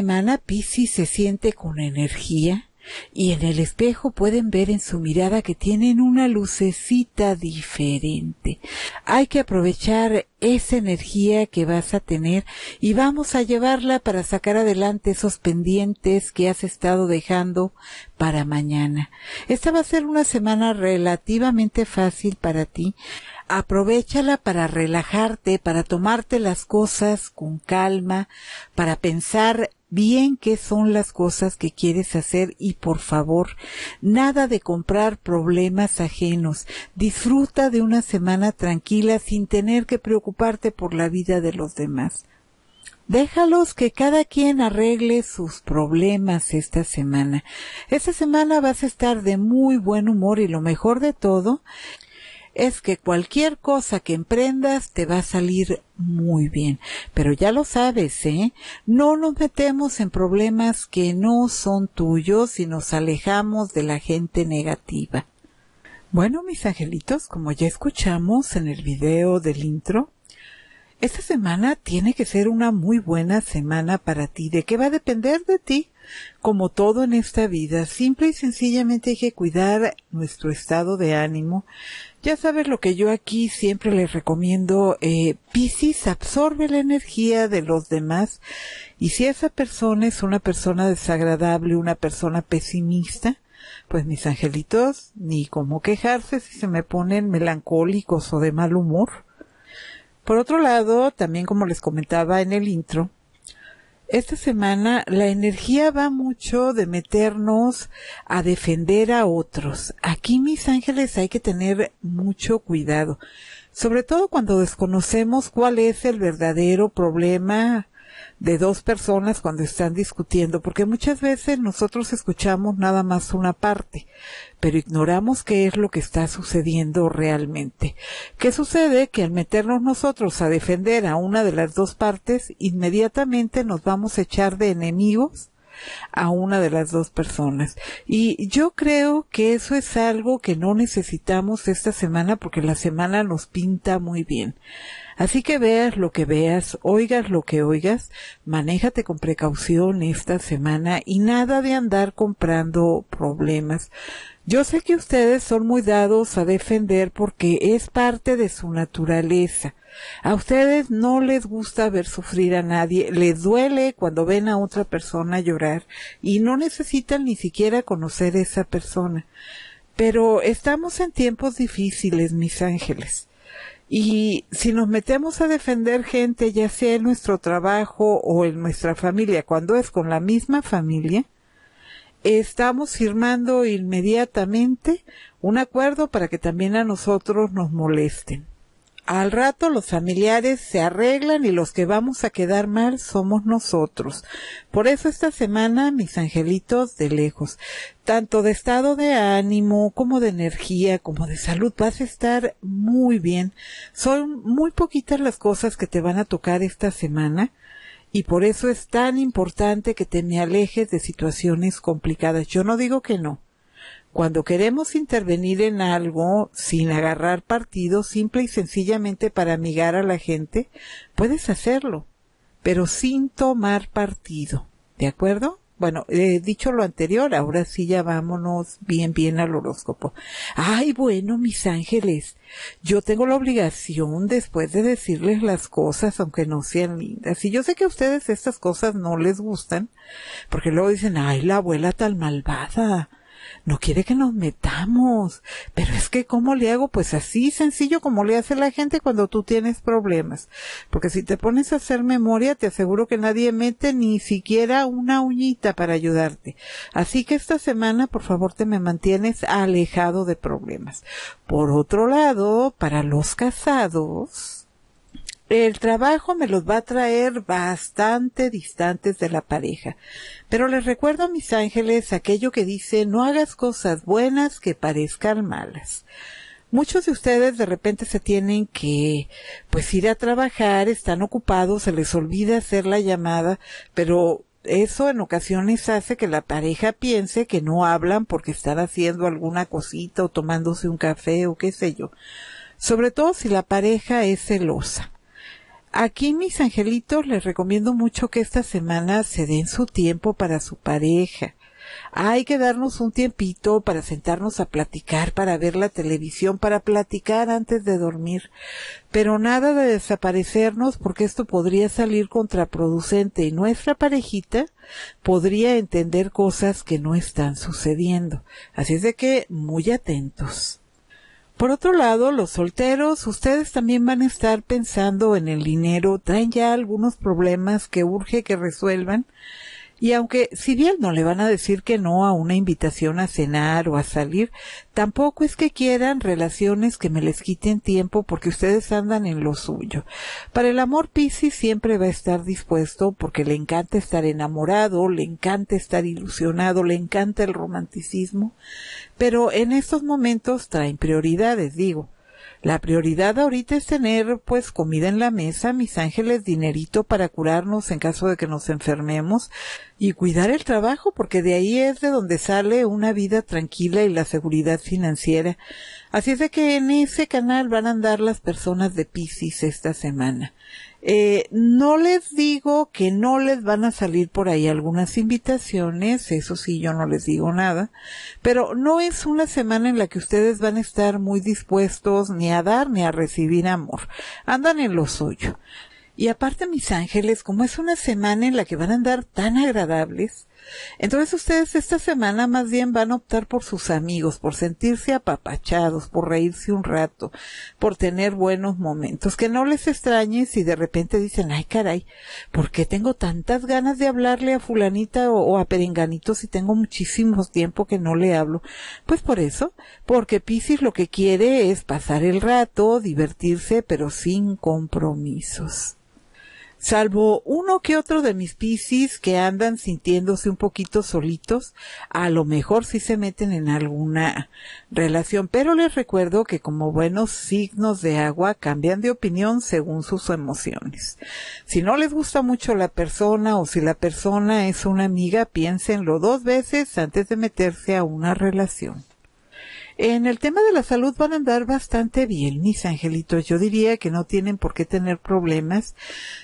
semana se siente con energía y en el espejo pueden ver en su mirada que tienen una lucecita diferente. Hay que aprovechar esa energía que vas a tener y vamos a llevarla para sacar adelante esos pendientes que has estado dejando para mañana. Esta va a ser una semana relativamente fácil para ti. Aprovechala para relajarte, para tomarte las cosas con calma, para pensar bien qué son las cosas que quieres hacer y por favor, nada de comprar problemas ajenos. Disfruta de una semana tranquila sin tener que preocuparte por la vida de los demás. Déjalos que cada quien arregle sus problemas esta semana. Esta semana vas a estar de muy buen humor y lo mejor de todo, es que cualquier cosa que emprendas te va a salir muy bien. Pero ya lo sabes, ¿eh? No nos metemos en problemas que no son tuyos y nos alejamos de la gente negativa. Bueno, mis angelitos, como ya escuchamos en el video del intro, esta semana tiene que ser una muy buena semana para ti. ¿De qué va a depender de ti? Como todo en esta vida, simple y sencillamente hay que cuidar nuestro estado de ánimo, ya sabes lo que yo aquí siempre les recomiendo, eh, Pisces absorbe la energía de los demás y si esa persona es una persona desagradable, una persona pesimista, pues mis angelitos, ni cómo quejarse si se me ponen melancólicos o de mal humor. Por otro lado, también como les comentaba en el intro, esta semana la energía va mucho de meternos a defender a otros. Aquí, mis ángeles, hay que tener mucho cuidado, sobre todo cuando desconocemos cuál es el verdadero problema de dos personas cuando están discutiendo, porque muchas veces nosotros escuchamos nada más una parte, pero ignoramos qué es lo que está sucediendo realmente. ¿Qué sucede? Que al meternos nosotros a defender a una de las dos partes, inmediatamente nos vamos a echar de enemigos a una de las dos personas. Y yo creo que eso es algo que no necesitamos esta semana porque la semana nos pinta muy bien. Así que veas lo que veas, oigas lo que oigas, manéjate con precaución esta semana y nada de andar comprando problemas. Yo sé que ustedes son muy dados a defender porque es parte de su naturaleza. A ustedes no les gusta ver sufrir a nadie, les duele cuando ven a otra persona llorar y no necesitan ni siquiera conocer a esa persona. Pero estamos en tiempos difíciles, mis ángeles. Y si nos metemos a defender gente, ya sea en nuestro trabajo o en nuestra familia, cuando es con la misma familia, estamos firmando inmediatamente un acuerdo para que también a nosotros nos molesten. Al rato los familiares se arreglan y los que vamos a quedar mal somos nosotros. Por eso esta semana, mis angelitos de lejos, tanto de estado de ánimo como de energía, como de salud, vas a estar muy bien. Son muy poquitas las cosas que te van a tocar esta semana. Y por eso es tan importante que te me alejes de situaciones complicadas. Yo no digo que no. Cuando queremos intervenir en algo sin agarrar partido, simple y sencillamente para amigar a la gente, puedes hacerlo, pero sin tomar partido. ¿De acuerdo? Bueno, he dicho lo anterior, ahora sí ya vámonos bien, bien al horóscopo. Ay, bueno, mis ángeles, yo tengo la obligación después de decirles las cosas, aunque no sean lindas. Y yo sé que a ustedes estas cosas no les gustan, porque luego dicen, ay, la abuela tan malvada no quiere que nos metamos. Pero es que, ¿cómo le hago? Pues así sencillo como le hace la gente cuando tú tienes problemas. Porque si te pones a hacer memoria, te aseguro que nadie mete ni siquiera una uñita para ayudarte. Así que esta semana, por favor, te me mantienes alejado de problemas. Por otro lado, para los casados, el trabajo me los va a traer bastante distantes de la pareja. Pero les recuerdo a mis ángeles aquello que dice no hagas cosas buenas que parezcan malas. Muchos de ustedes de repente se tienen que pues ir a trabajar, están ocupados, se les olvida hacer la llamada, pero eso en ocasiones hace que la pareja piense que no hablan porque están haciendo alguna cosita o tomándose un café o qué sé yo. Sobre todo si la pareja es celosa. Aquí mis angelitos les recomiendo mucho que esta semana se den su tiempo para su pareja. Hay que darnos un tiempito para sentarnos a platicar, para ver la televisión, para platicar antes de dormir. Pero nada de desaparecernos porque esto podría salir contraproducente y nuestra parejita podría entender cosas que no están sucediendo. Así es de que muy atentos. Por otro lado, los solteros, ustedes también van a estar pensando en el dinero, traen ya algunos problemas que urge que resuelvan y aunque si bien no le van a decir que no a una invitación a cenar o a salir, tampoco es que quieran relaciones que me les quiten tiempo porque ustedes andan en lo suyo. Para el amor Piscis siempre va a estar dispuesto porque le encanta estar enamorado, le encanta estar ilusionado, le encanta el romanticismo, pero en estos momentos traen prioridades, digo. La prioridad ahorita es tener pues comida en la mesa, mis ángeles, dinerito para curarnos en caso de que nos enfermemos y cuidar el trabajo porque de ahí es de donde sale una vida tranquila y la seguridad financiera. Así es de que en ese canal van a andar las personas de Piscis esta semana. Eh, no les digo que no les van a salir por ahí algunas invitaciones, eso sí, yo no les digo nada, pero no es una semana en la que ustedes van a estar muy dispuestos ni a dar ni a recibir amor. Andan en lo suyo. Y aparte, mis ángeles, como es una semana en la que van a andar tan agradables, entonces ustedes esta semana más bien van a optar por sus amigos, por sentirse apapachados, por reírse un rato, por tener buenos momentos. Que no les extrañe si de repente dicen, ay caray, ¿por qué tengo tantas ganas de hablarle a fulanita o, a perenganito si tengo muchísimo tiempo que no le hablo? Pues por eso, porque Piscis lo que quiere es pasar el rato, divertirse, pero sin compromisos salvo uno que otro de mis piscis que andan sintiéndose un poquito solitos, a lo mejor sí se meten en alguna relación, pero les recuerdo que como buenos signos de agua cambian de opinión según sus emociones. Si no les gusta mucho la persona o si la persona es una amiga, piénsenlo dos veces antes de meterse a una relación. En el tema de la salud van a andar bastante bien, mis angelitos. Yo diría que no tienen por qué tener problemas.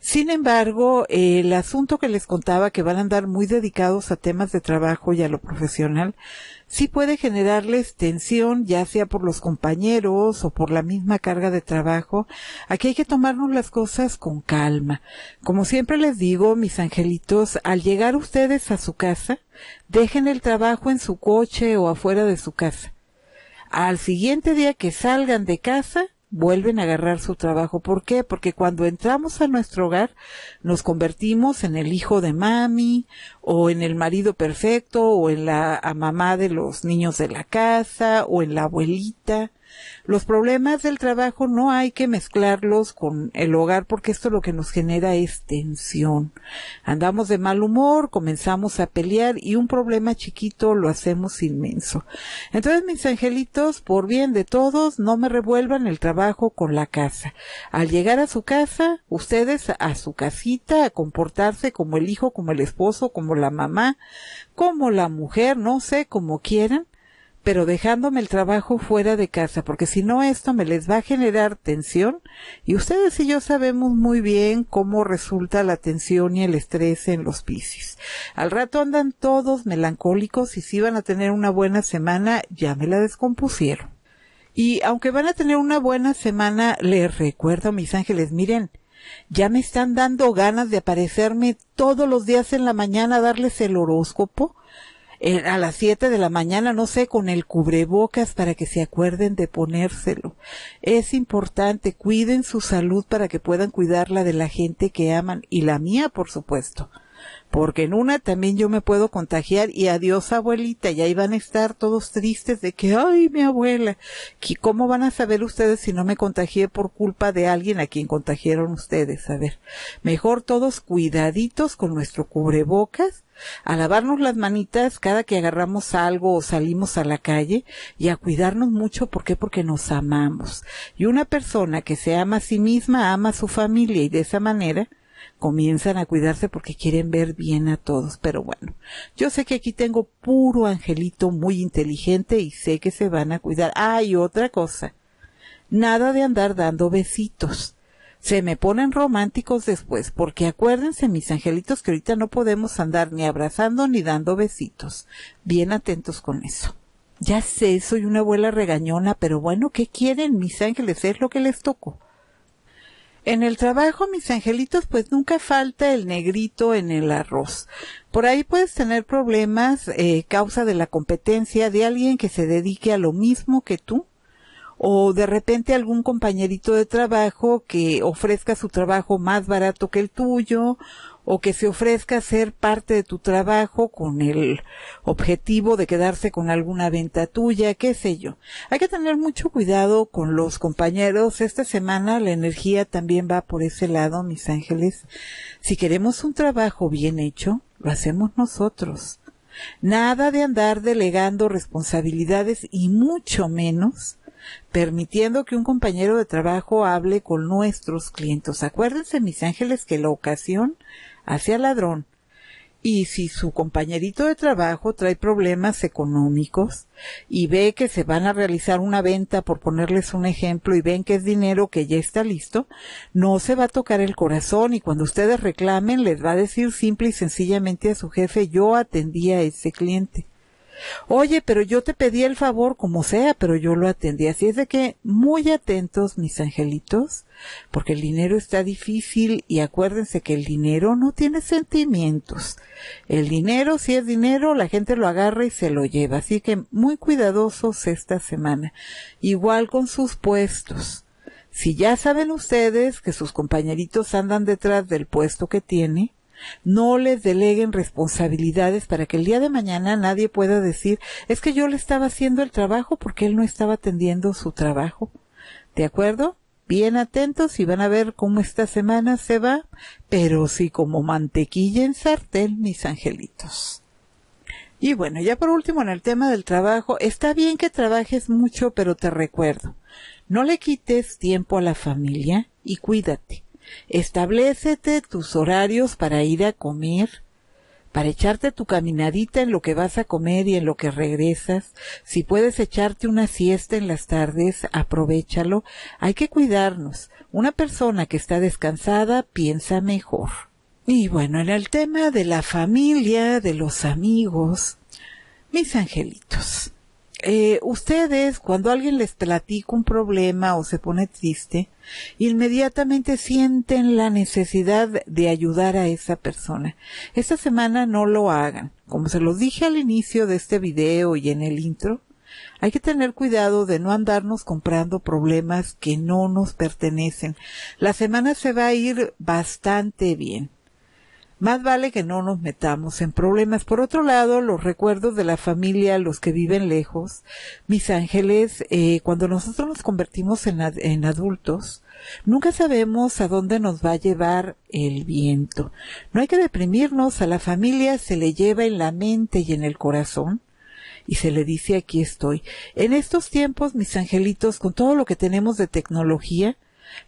Sin embargo, el asunto que les contaba, que van a andar muy dedicados a temas de trabajo y a lo profesional, sí puede generarles tensión, ya sea por los compañeros o por la misma carga de trabajo. Aquí hay que tomarnos las cosas con calma. Como siempre les digo, mis angelitos, al llegar ustedes a su casa, dejen el trabajo en su coche o afuera de su casa al siguiente día que salgan de casa, vuelven a agarrar su trabajo. ¿Por qué? Porque cuando entramos a nuestro hogar nos convertimos en el hijo de mami o en el marido perfecto o en la mamá de los niños de la casa o en la abuelita. Los problemas del trabajo no hay que mezclarlos con el hogar porque esto lo que nos genera es tensión. Andamos de mal humor, comenzamos a pelear y un problema chiquito lo hacemos inmenso. Entonces, mis angelitos, por bien de todos, no me revuelvan el trabajo con la casa. Al llegar a su casa, ustedes a su casita, a comportarse como el hijo, como el esposo, como la mamá, como la mujer, no sé, como quieran, pero dejándome el trabajo fuera de casa, porque si no esto me les va a generar tensión y ustedes y yo sabemos muy bien cómo resulta la tensión y el estrés en los piscis. Al rato andan todos melancólicos y si van a tener una buena semana ya me la descompusieron. Y aunque van a tener una buena semana, les recuerdo, mis ángeles, miren, ya me están dando ganas de aparecerme todos los días en la mañana a darles el horóscopo eh, a las siete de la mañana, no sé, con el cubrebocas para que se acuerden de ponérselo. Es importante, cuiden su salud para que puedan cuidarla de la gente que aman y la mía, por supuesto porque en una también yo me puedo contagiar y adiós abuelita, y ahí van a estar todos tristes de que, ay, mi abuela, ¿cómo van a saber ustedes si no me contagié por culpa de alguien a quien contagiaron ustedes? A ver, mejor todos cuidaditos con nuestro cubrebocas, a lavarnos las manitas cada que agarramos algo o salimos a la calle y a cuidarnos mucho. ¿Por qué? Porque nos amamos. Y una persona que se ama a sí misma ama a su familia y de esa manera comienzan a cuidarse porque quieren ver bien a todos. Pero bueno, yo sé que aquí tengo puro angelito muy inteligente y sé que se van a cuidar. Ah, otra cosa. Nada de andar dando besitos. Se me ponen románticos después, porque acuérdense mis angelitos que ahorita no podemos andar ni abrazando ni dando besitos. Bien atentos con eso. Ya sé, soy una abuela regañona, pero bueno, ¿qué quieren mis ángeles? Es lo que les tocó. En el trabajo, mis angelitos, pues nunca falta el negrito en el arroz. Por ahí puedes tener problemas eh, causa de la competencia de alguien que se dedique a lo mismo que tú o de repente algún compañerito de trabajo que ofrezca su trabajo más barato que el tuyo o que se ofrezca ser parte de tu trabajo con el objetivo de quedarse con alguna venta tuya, qué sé yo. Hay que tener mucho cuidado con los compañeros. Esta semana la energía también va por ese lado, mis ángeles. Si queremos un trabajo bien hecho, lo hacemos nosotros. Nada de andar delegando responsabilidades y mucho menos permitiendo que un compañero de trabajo hable con nuestros clientes. Acuérdense, mis ángeles, que la ocasión al ladrón. Y si su compañerito de trabajo trae problemas económicos y ve que se van a realizar una venta, por ponerles un ejemplo, y ven que es dinero que ya está listo, no se va a tocar el corazón y cuando ustedes reclamen les va a decir simple y sencillamente a su jefe yo atendí a ese cliente. Oye, pero yo te pedí el favor como sea, pero yo lo atendí. Así es de que muy atentos, mis angelitos, porque el dinero está difícil y acuérdense que el dinero no tiene sentimientos. El dinero, si es dinero, la gente lo agarra y se lo lleva. Así que muy cuidadosos esta semana. Igual con sus puestos. Si ya saben ustedes que sus compañeritos andan detrás del puesto que tiene, no les deleguen responsabilidades para que el día de mañana nadie pueda decir, es que yo le estaba haciendo el trabajo porque él no estaba atendiendo su trabajo. ¿De acuerdo? Bien atentos y van a ver cómo esta semana se va, pero sí como mantequilla en sartén, mis angelitos. Y bueno, ya por último en el tema del trabajo, está bien que trabajes mucho, pero te recuerdo, no le quites tiempo a la familia y cuídate. Establecete tus horarios para ir a comer, para echarte tu caminadita en lo que vas a comer y en lo que regresas. Si puedes echarte una siesta en las tardes, aprovechalo. Hay que cuidarnos. Una persona que está descansada piensa mejor. Y bueno, en el tema de la familia, de los amigos, mis angelitos. Eh, ustedes, cuando alguien les platica un problema o se pone triste, inmediatamente sienten la necesidad de ayudar a esa persona. Esta semana no lo hagan. Como se lo dije al inicio de este video y en el intro, hay que tener cuidado de no andarnos comprando problemas que no nos pertenecen. La semana se va a ir bastante bien. Más vale que no nos metamos en problemas. Por otro lado, los recuerdos de la familia, los que viven lejos, mis ángeles, eh, cuando nosotros nos convertimos en, en adultos, Nunca sabemos a dónde nos va a llevar el viento. No hay que deprimirnos, a la familia se le lleva en la mente y en el corazón y se le dice aquí estoy. En estos tiempos, mis angelitos, con todo lo que tenemos de tecnología,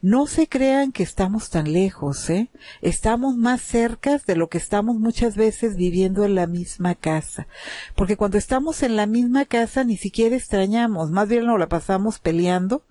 no se crean que estamos tan lejos, ¿eh? Estamos más cerca de lo que estamos muchas veces viviendo en la misma casa. Porque cuando estamos en la misma casa ni siquiera extrañamos, más bien nos la pasamos peleando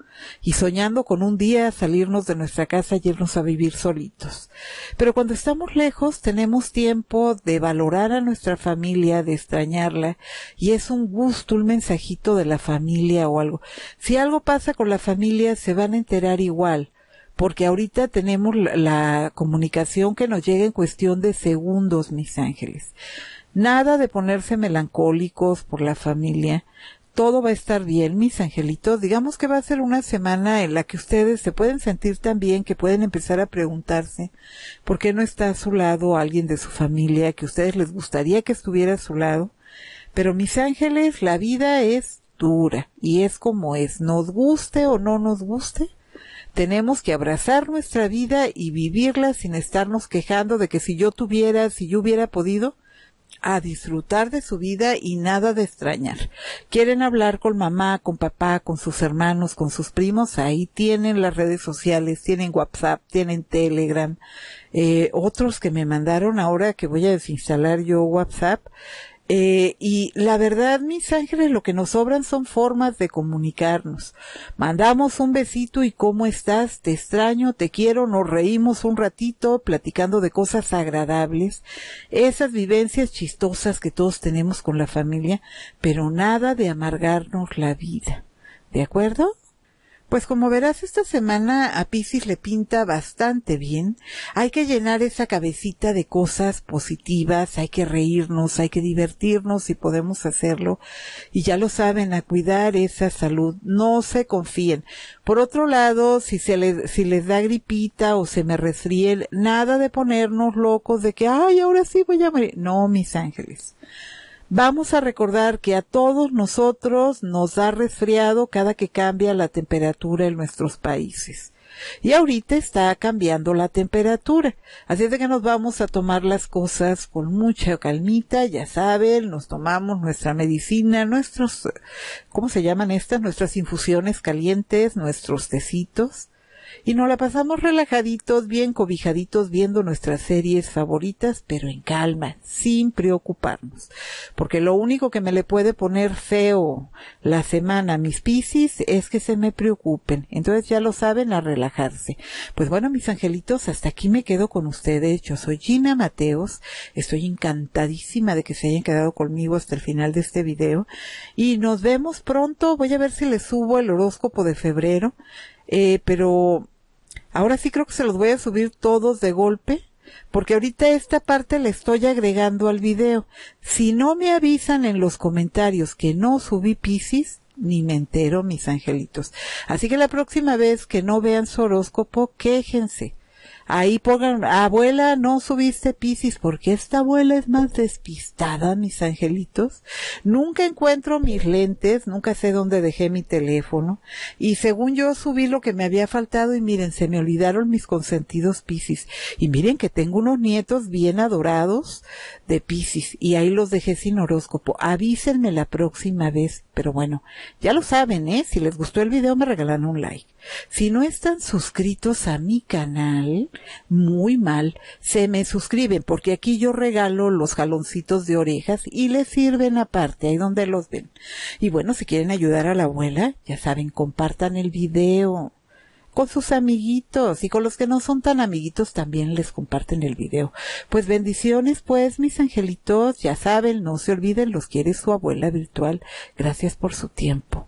y soñando con un día salirnos de nuestra casa y irnos a vivir solitos. Pero cuando estamos lejos tenemos tiempo de valorar a nuestra familia, de extrañarla y es un gusto, un mensajito de la familia o algo. Si algo pasa con la familia se van a enterar igual porque ahorita tenemos la, la comunicación que nos llega en cuestión de segundos, mis ángeles. Nada de ponerse melancólicos por la familia, todo va a estar bien, mis angelitos. Digamos que va a ser una semana en la que ustedes se pueden sentir tan bien que pueden empezar a preguntarse por qué no está a su lado alguien de su familia que a ustedes les gustaría que estuviera a su lado. Pero mis ángeles, la vida es dura y es como es, nos guste o no nos guste. Tenemos que abrazar nuestra vida y vivirla sin estarnos quejando de que si yo tuviera, si yo hubiera podido, a disfrutar de su vida y nada de extrañar. Quieren hablar con mamá, con papá, con sus hermanos, con sus primos, ahí tienen las redes sociales, tienen WhatsApp, tienen Telegram, eh, otros que me mandaron ahora que voy a desinstalar yo WhatsApp, eh, y la verdad, mis ángeles, lo que nos sobran son formas de comunicarnos. Mandamos un besito y cómo estás, te extraño, te quiero, nos reímos un ratito platicando de cosas agradables, esas vivencias chistosas que todos tenemos con la familia, pero nada de amargarnos la vida. ¿De acuerdo? Pues como verás, esta semana a Pisces le pinta bastante bien. Hay que llenar esa cabecita de cosas positivas, hay que reírnos, hay que divertirnos si podemos hacerlo. Y ya lo saben, a cuidar esa salud. No se confíen. Por otro lado, si, se les, si les da gripita o se me resfríen, nada de ponernos locos de que, ay, ahora sí voy a morir. No, mis ángeles. Vamos a recordar que a todos nosotros nos da resfriado cada que cambia la temperatura en nuestros países. Y ahorita está cambiando la temperatura. Así es de que nos vamos a tomar las cosas con mucha calmita, ya saben, nos tomamos nuestra medicina, nuestros, ¿cómo se llaman estas? Nuestras infusiones calientes, nuestros tecitos y nos la pasamos relajaditos, bien cobijaditos, viendo nuestras series favoritas, pero en calma, sin preocuparnos. Porque lo único que me le puede poner feo la semana a mis piscis es que se me preocupen. Entonces ya lo saben a relajarse. Pues bueno, mis angelitos, hasta aquí me quedo con ustedes. Yo soy Gina Mateos. Estoy encantadísima de que se hayan quedado conmigo hasta el final de este video. Y nos vemos pronto. Voy a ver si les subo el horóscopo de febrero eh, pero ahora sí creo que se los voy a subir todos de golpe, porque ahorita esta parte la estoy agregando al video. Si no me avisan en los comentarios que no subí Pisces, ni me entero, mis angelitos. Así que la próxima vez que no vean su horóscopo, quéjense. Ahí pongan, abuela, no subiste Piscis porque esta abuela es más despistada, mis angelitos. Nunca encuentro mis lentes, nunca sé dónde dejé mi teléfono. Y según yo subí lo que me había faltado y miren, se me olvidaron mis consentidos Piscis. Y miren que tengo unos nietos bien adorados de Piscis y ahí los dejé sin horóscopo. Avísenme la próxima vez, pero bueno, ya lo saben, ¿eh? Si les gustó el video me regalan un like. Si no están suscritos a mi canal, muy mal, se me suscriben porque aquí yo regalo los jaloncitos de orejas y les sirven aparte, ahí donde los ven. Y bueno, si quieren ayudar a la abuela, ya saben, compartan el video con sus amiguitos y con los que no son tan amiguitos también les comparten el video. Pues bendiciones, pues mis angelitos, ya saben, no se olviden, los quiere su abuela virtual. Gracias por su tiempo.